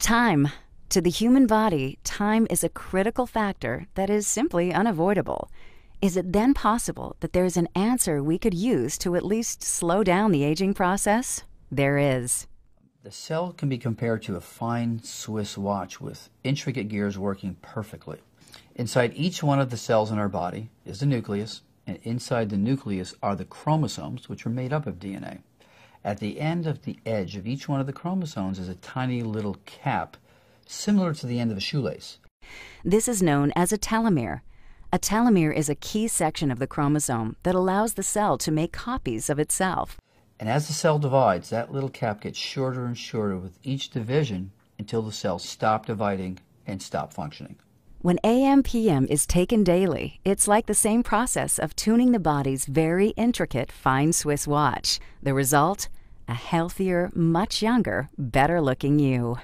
Time. To the human body, time is a critical factor that is simply unavoidable. Is it then possible that there is an answer we could use to at least slow down the aging process? There is. The cell can be compared to a fine Swiss watch with intricate gears working perfectly. Inside each one of the cells in our body is the nucleus, and inside the nucleus are the chromosomes, which are made up of DNA. At the end of the edge of each one of the chromosomes is a tiny little cap, similar to the end of a shoelace. This is known as a telomere. A telomere is a key section of the chromosome that allows the cell to make copies of itself. And as the cell divides, that little cap gets shorter and shorter with each division until the cells stop dividing and stop functioning. When AMPM is taken daily, it's like the same process of tuning the body's very intricate fine Swiss watch. The result? A healthier, much younger, better looking you.